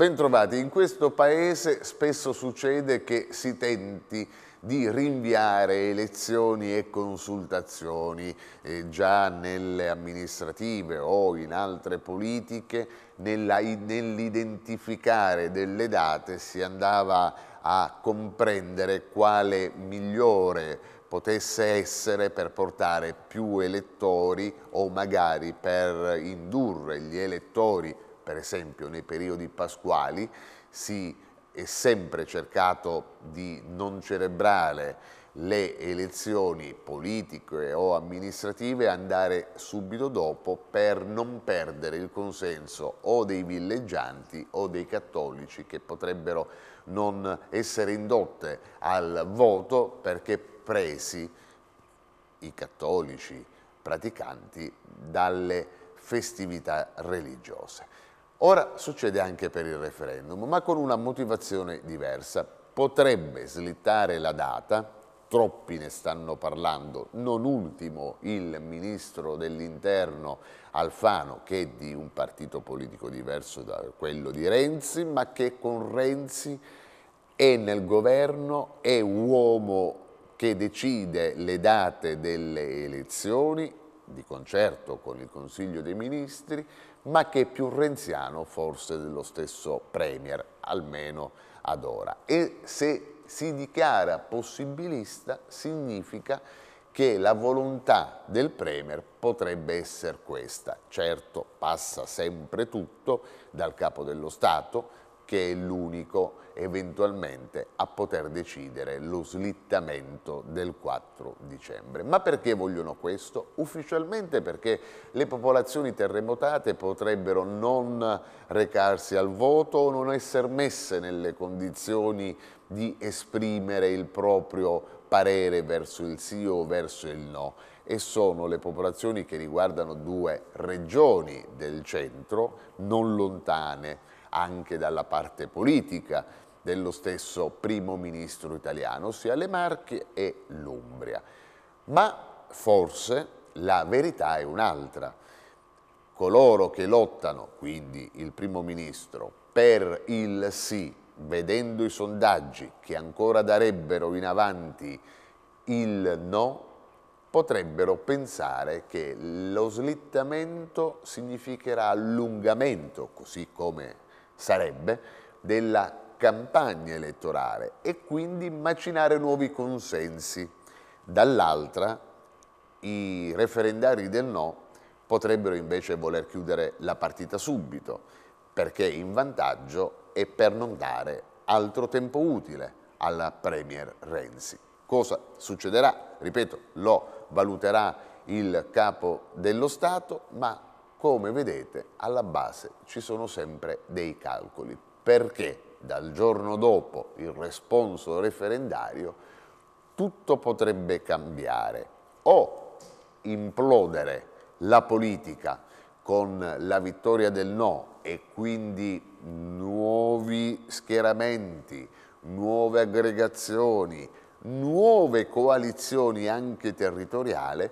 Bentrovati, in questo paese spesso succede che si tenti di rinviare elezioni e consultazioni eh, già nelle amministrative o in altre politiche, nell'identificare delle date si andava a comprendere quale migliore potesse essere per portare più elettori o magari per indurre gli elettori per esempio nei periodi pasquali si è sempre cercato di non celebrare le elezioni politiche o amministrative andare subito dopo per non perdere il consenso o dei villeggianti o dei cattolici che potrebbero non essere indotte al voto perché presi i cattolici praticanti dalle festività religiose. Ora succede anche per il referendum, ma con una motivazione diversa. Potrebbe slittare la data, troppi ne stanno parlando, non ultimo il ministro dell'interno Alfano, che è di un partito politico diverso da quello di Renzi, ma che con Renzi è nel governo, è uomo che decide le date delle elezioni di concerto con il Consiglio dei Ministri, ma che è più renziano forse dello stesso Premier, almeno ad ora. E se si dichiara possibilista significa che la volontà del Premier potrebbe essere questa. Certo passa sempre tutto dal Capo dello Stato, che è l'unico eventualmente a poter decidere lo slittamento del 4 dicembre. Ma perché vogliono questo? Ufficialmente perché le popolazioni terremotate potrebbero non recarsi al voto o non essere messe nelle condizioni di esprimere il proprio parere verso il sì o verso il no e sono le popolazioni che riguardano due regioni del centro non lontane anche dalla parte politica dello stesso primo ministro italiano, ossia le Marche e l'Umbria. Ma forse la verità è un'altra. Coloro che lottano, quindi il primo ministro, per il sì, vedendo i sondaggi che ancora darebbero in avanti il no, potrebbero pensare che lo slittamento significherà allungamento, così come sarebbe, della campagna elettorale e quindi macinare nuovi consensi. Dall'altra, i referendari del no potrebbero invece voler chiudere la partita subito, perché in vantaggio e per non dare altro tempo utile alla Premier Renzi. Cosa succederà? Ripeto, lo valuterà il capo dello Stato, ma come vedete alla base ci sono sempre dei calcoli, perché dal giorno dopo il responso referendario tutto potrebbe cambiare o implodere la politica con la vittoria del no e quindi nuovi schieramenti, nuove aggregazioni, nuove coalizioni anche territoriali,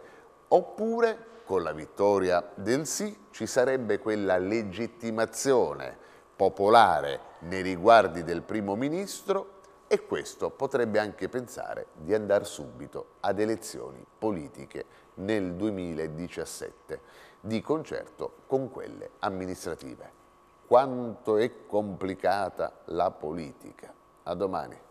oppure con la vittoria del sì ci sarebbe quella legittimazione popolare nei riguardi del primo ministro e questo potrebbe anche pensare di andare subito ad elezioni politiche nel 2017, di concerto con quelle amministrative. Quanto è complicata la politica. A domani.